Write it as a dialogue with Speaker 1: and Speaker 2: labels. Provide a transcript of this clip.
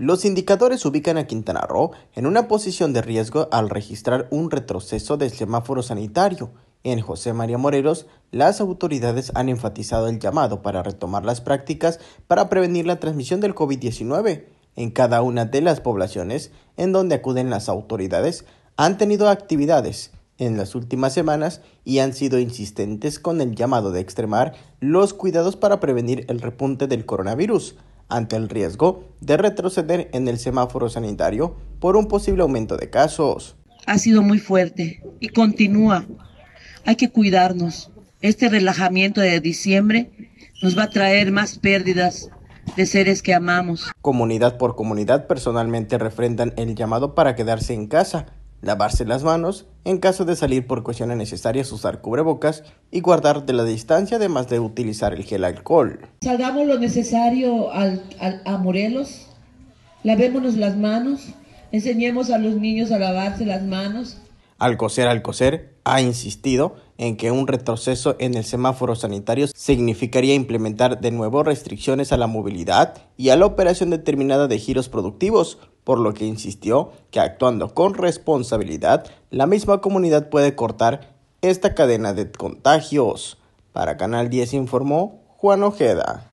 Speaker 1: Los indicadores ubican a Quintana Roo en una posición de riesgo al registrar un retroceso del semáforo sanitario. En José María Morelos, las autoridades han enfatizado el llamado para retomar las prácticas para prevenir la transmisión del COVID-19. En cada una de las poblaciones en donde acuden las autoridades, han tenido actividades en las últimas semanas y han sido insistentes con el llamado de extremar los cuidados para prevenir el repunte del coronavirus ante el riesgo de retroceder en el semáforo sanitario por un posible aumento de casos.
Speaker 2: Ha sido muy fuerte y continúa. Hay que cuidarnos. Este relajamiento de diciembre nos va a traer más pérdidas de seres que amamos.
Speaker 1: Comunidad por comunidad personalmente refrendan el llamado para quedarse en casa, lavarse las manos en caso de salir por cuestiones necesarias usar cubrebocas y guardar de la distancia además de utilizar el gel alcohol.
Speaker 2: Salgamos lo necesario a Morelos, lavémonos las manos, enseñemos a los niños a lavarse las manos.
Speaker 1: Al coser, al coser, ha insistido en que un retroceso en el semáforo sanitario significaría implementar de nuevo restricciones a la movilidad y a la operación determinada de giros productivos, por lo que insistió que actuando con responsabilidad, la misma comunidad puede cortar esta cadena de contagios. Para Canal 10 informó Juan Ojeda.